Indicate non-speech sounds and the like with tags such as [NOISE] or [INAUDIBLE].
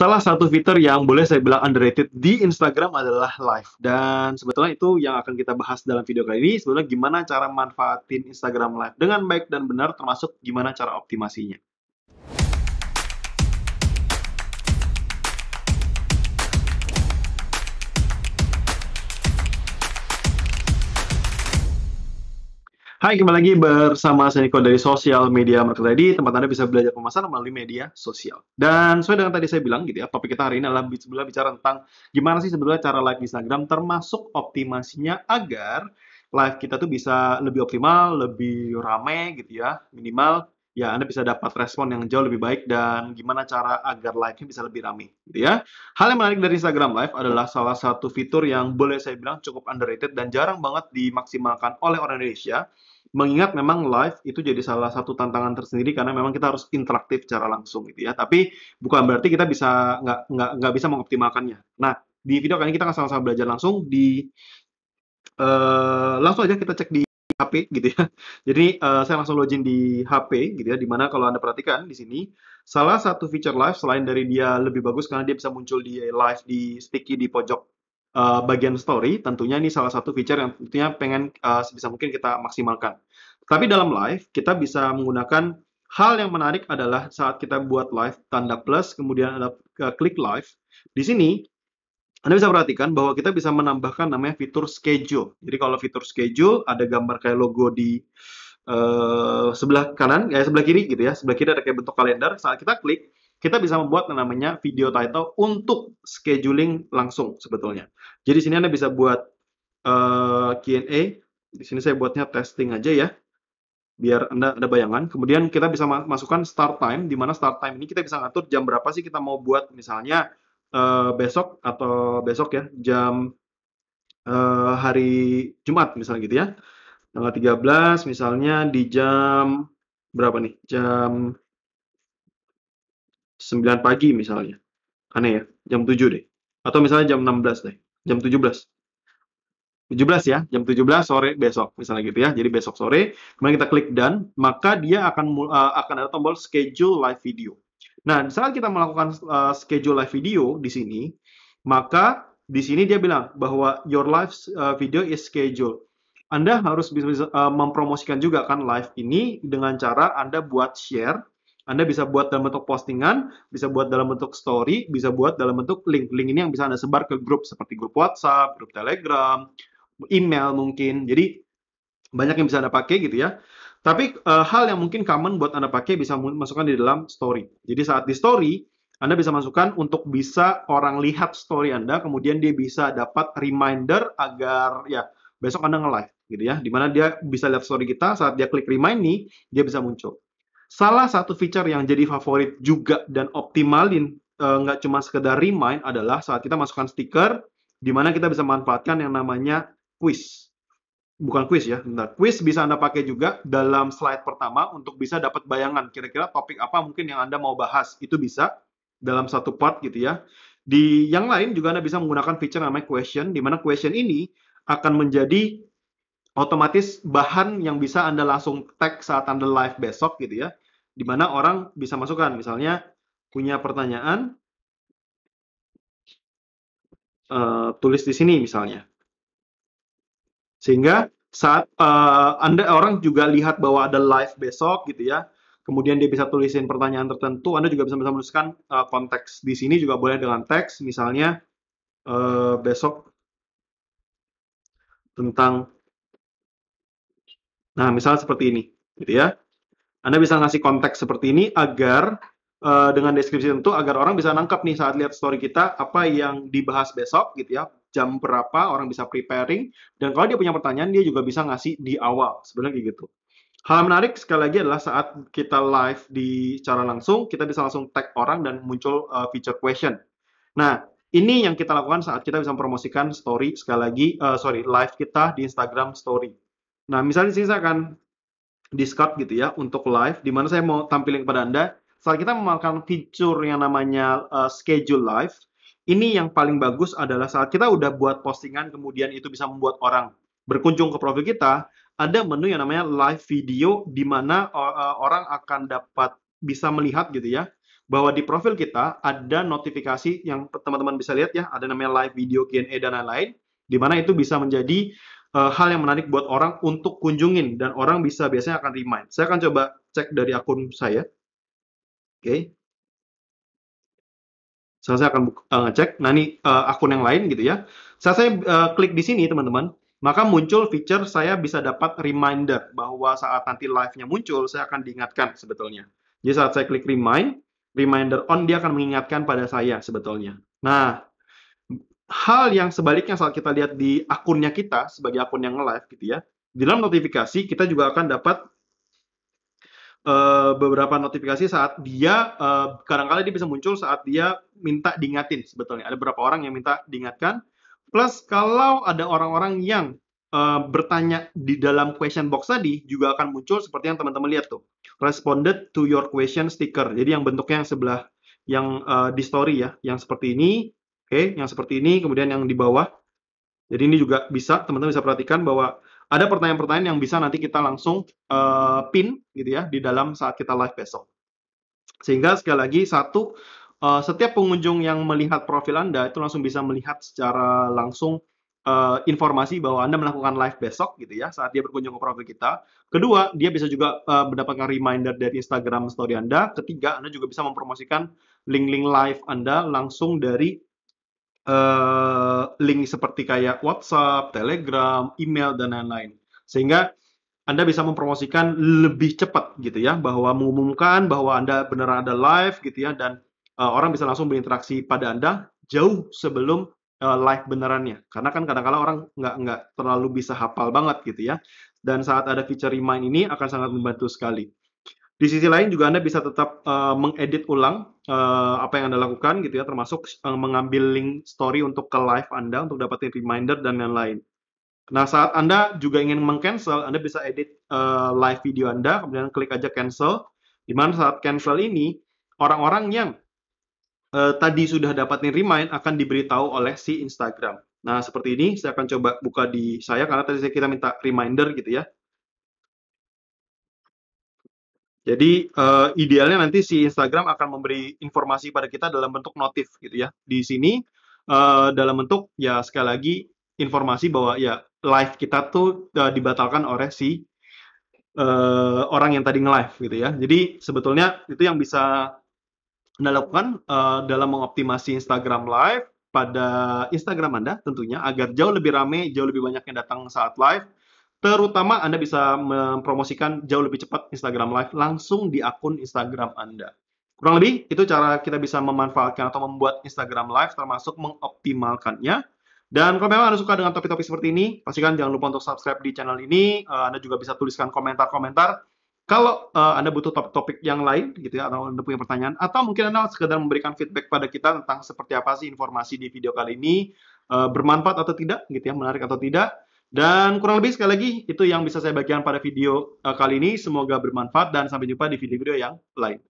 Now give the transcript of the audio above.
Salah satu fitur yang boleh saya bilang underrated di Instagram adalah live. Dan sebetulnya itu yang akan kita bahas dalam video kali ini, sebetulnya gimana cara manfaatin Instagram live dengan baik dan benar termasuk gimana cara optimasinya. Hai, kembali lagi bersama saya Niko dari Social Media Market Ready, tempat Anda bisa belajar pemasaran melalui media sosial. Dan sesuai dengan tadi saya bilang gitu ya, topik kita hari ini adalah sebelah bicara tentang gimana sih sebenarnya cara live Instagram termasuk optimasinya agar live kita tuh bisa lebih optimal, lebih ramai gitu ya, minimal ya Anda bisa dapat respon yang jauh lebih baik dan gimana cara agar live-nya bisa lebih ramai gitu ya. Hal yang menarik dari Instagram Live adalah salah satu fitur yang boleh saya bilang cukup underrated dan jarang banget dimaksimalkan oleh orang Indonesia. Mengingat memang live itu jadi salah satu tantangan tersendiri karena memang kita harus interaktif secara langsung gitu ya. Tapi bukan berarti kita bisa nggak nggak nggak bisa mengoptimalkannya. Nah di video kali ini kita akan sama-sama belajar langsung di uh, langsung aja kita cek di HP gitu ya. [LAUGHS] Jadi uh, saya langsung login di HP gitu ya, dimana kalau Anda perhatikan di sini, salah satu feature live selain dari dia lebih bagus karena dia bisa muncul di live di sticky di pojok uh, bagian story, tentunya ini salah satu feature yang tentunya pengen uh, sebisa mungkin kita maksimalkan. Tapi dalam live, kita bisa menggunakan Hal yang menarik adalah saat kita buat live tanda plus, kemudian Anda klik live. Di sini, anda bisa perhatikan bahwa kita bisa menambahkan namanya fitur schedule. Jadi kalau fitur schedule ada gambar kayak logo di uh, sebelah kanan, ya sebelah kiri gitu ya. Sebelah kiri ada kayak bentuk kalender. Saat kita klik, kita bisa membuat namanya video title untuk scheduling langsung sebetulnya. Jadi sini Anda bisa buat uh, eh, Q&A. Di sini saya buatnya testing aja ya biar Anda ada bayangan. Kemudian kita bisa masukkan start time, di mana start time ini kita bisa ngatur jam berapa sih kita mau buat misalnya uh, besok atau besok ya jam uh, hari Jumat misalnya gitu ya tanggal 13 misalnya di jam berapa nih jam 9 pagi misalnya aneh ya jam 7 deh atau misalnya jam 16 deh jam 17 17 ya jam 17 sore besok misalnya gitu ya jadi besok sore kemudian kita klik dan maka dia akan uh, akan ada tombol schedule live video Nah, saat kita melakukan uh, schedule live video di sini, maka di sini dia bilang bahwa your live uh, video is scheduled. Anda harus bisa uh, mempromosikan juga kan live ini dengan cara Anda buat share. Anda bisa buat dalam bentuk postingan, bisa buat dalam bentuk story, bisa buat dalam bentuk link. Link ini yang bisa Anda sebar ke grup seperti grup WhatsApp, grup Telegram, email mungkin. Jadi banyak yang bisa Anda pakai gitu ya. Tapi uh, hal yang mungkin common buat Anda pakai bisa masukkan di dalam story. Jadi saat di story, Anda bisa masukkan untuk bisa orang lihat story Anda, kemudian dia bisa dapat reminder agar ya besok Anda nge-live gitu ya. Dimana dia bisa lihat story kita, saat dia klik remind nih, dia bisa muncul. Salah satu feature yang jadi favorit juga dan optimalin eh, nggak uh, cuma sekedar remind adalah saat kita masukkan stiker, di mana kita bisa manfaatkan yang namanya quiz bukan quiz ya, bentar. Quiz bisa Anda pakai juga dalam slide pertama untuk bisa dapat bayangan kira-kira topik apa mungkin yang Anda mau bahas. Itu bisa dalam satu part gitu ya. Di yang lain juga Anda bisa menggunakan feature namanya question, di mana question ini akan menjadi otomatis bahan yang bisa Anda langsung tag saat Anda live besok gitu ya. Di mana orang bisa masukkan, misalnya punya pertanyaan, uh, tulis di sini misalnya. Sehingga saat uh, Anda orang juga lihat bahwa ada live besok gitu ya. Kemudian dia bisa tulisin pertanyaan tertentu, Anda juga bisa menuliskan uh, konteks di sini juga boleh dengan teks misalnya uh, besok tentang Nah, misalnya seperti ini, gitu ya. Anda bisa ngasih konteks seperti ini agar Eh, dengan deskripsi tentu agar orang bisa nangkap nih saat lihat story kita apa yang dibahas besok gitu ya jam berapa orang bisa preparing dan kalau dia punya pertanyaan dia juga bisa ngasih di awal sebenarnya gitu hal menarik sekali lagi adalah saat kita live di cara langsung kita bisa langsung tag orang dan muncul uh, feature question nah ini yang kita lakukan saat kita bisa mempromosikan story sekali lagi uh, sorry live kita di Instagram story nah misalnya di sini saya akan discard gitu ya untuk live di mana saya mau tampilin kepada anda saat kita memakan fitur yang namanya uh, schedule live, ini yang paling bagus adalah saat kita udah buat postingan kemudian itu bisa membuat orang berkunjung ke profil kita, ada menu yang namanya live video di mana uh, orang akan dapat bisa melihat gitu ya bahwa di profil kita ada notifikasi yang teman-teman bisa lihat ya, ada namanya live video Q&A dan lain-lain, di mana itu bisa menjadi uh, hal yang menarik buat orang untuk kunjungin dan orang bisa biasanya akan remind. Saya akan coba cek dari akun saya. Oke. Okay. Selesai akan buka, uh, eh, ngecek. Nah, ini uh, akun yang lain gitu ya. So, saya uh, klik di sini, teman-teman, maka muncul feature saya bisa dapat reminder bahwa saat nanti live-nya muncul, saya akan diingatkan sebetulnya. Jadi saat saya klik remind, reminder on, dia akan mengingatkan pada saya sebetulnya. Nah, hal yang sebaliknya saat kita lihat di akunnya kita sebagai akun yang live gitu ya, di dalam notifikasi kita juga akan dapat Eh, beberapa notifikasi saat dia uh, eh, kadang-kala dia bisa muncul saat dia minta diingatin sebetulnya ada beberapa orang yang minta diingatkan plus kalau ada orang-orang yang uh, bertanya di dalam question box tadi juga akan muncul seperti yang teman-teman lihat tuh responded to your question sticker jadi yang bentuknya yang sebelah yang uh, di story ya yang seperti ini oke okay, yang seperti ini kemudian yang di bawah jadi ini juga bisa teman-teman bisa perhatikan bahwa ada pertanyaan-pertanyaan yang bisa nanti kita langsung uh, pin gitu ya di dalam saat kita live besok. Sehingga sekali lagi satu uh, setiap pengunjung yang melihat profil Anda itu langsung bisa melihat secara langsung uh, informasi bahwa Anda melakukan live besok gitu ya saat dia berkunjung ke profil kita. Kedua, dia bisa juga uh, mendapatkan reminder dari Instagram story Anda. Ketiga, Anda juga bisa mempromosikan link-link live Anda langsung dari uh, link seperti kayak WhatsApp, Telegram, email dan lain-lain. Sehingga anda bisa mempromosikan lebih cepat gitu ya, bahwa mengumumkan bahwa Anda benar ada live gitu ya dan uh, orang bisa langsung berinteraksi pada Anda jauh sebelum eh, live benerannya. Karena kan kadang kadang orang nggak nggak terlalu bisa hafal banget gitu ya. Dan saat ada feature remind ini akan sangat membantu sekali. Di sisi lain juga Anda bisa tetap uh, mengedit ulang uh, apa yang Anda lakukan gitu ya, termasuk uh, mengambil link story untuk ke live Anda untuk dapetin reminder dan lain-lain. Nah, saat Anda juga ingin mengcancel, Anda bisa edit uh, live video Anda, kemudian klik aja cancel. Di mana saat cancel ini, orang-orang yang uh, tadi sudah dapatin remind akan diberitahu oleh si Instagram. Nah, seperti ini saya akan coba buka di saya karena tadi kita minta reminder gitu ya. Jadi uh, idealnya nanti si Instagram akan memberi informasi pada kita dalam bentuk notif gitu ya. Di sini uh, dalam bentuk ya sekali lagi informasi bahwa ya live kita tuh uh, dibatalkan oleh si uh, orang yang tadi nge-live gitu ya. Jadi sebetulnya itu yang bisa Anda lakukan uh, dalam mengoptimasi Instagram live pada Instagram Anda tentunya agar jauh lebih rame, jauh lebih banyak yang datang saat live Terutama Anda bisa mempromosikan jauh lebih cepat Instagram Live langsung di akun Instagram Anda. Kurang lebih, itu cara kita bisa memanfaatkan atau membuat Instagram Live termasuk mengoptimalkannya. Dan kalau memang Anda suka dengan topik-topik seperti ini, pastikan jangan lupa untuk subscribe di channel ini. Eh, Anda juga bisa tuliskan komentar-komentar. Kalau uh, Anda butuh topik-topik yang lain, gitu ya, atau Anda punya pertanyaan, atau mungkin Anda sekedar memberikan feedback pada kita tentang seperti apa sih informasi di video kali ini, uh, bermanfaat atau tidak, gitu ya, menarik atau tidak, dan kurang lebih sekali lagi itu yang bisa saya bagikan pada video eh, kali ini. Semoga bermanfaat dan sampai jumpa di video-video yang lain.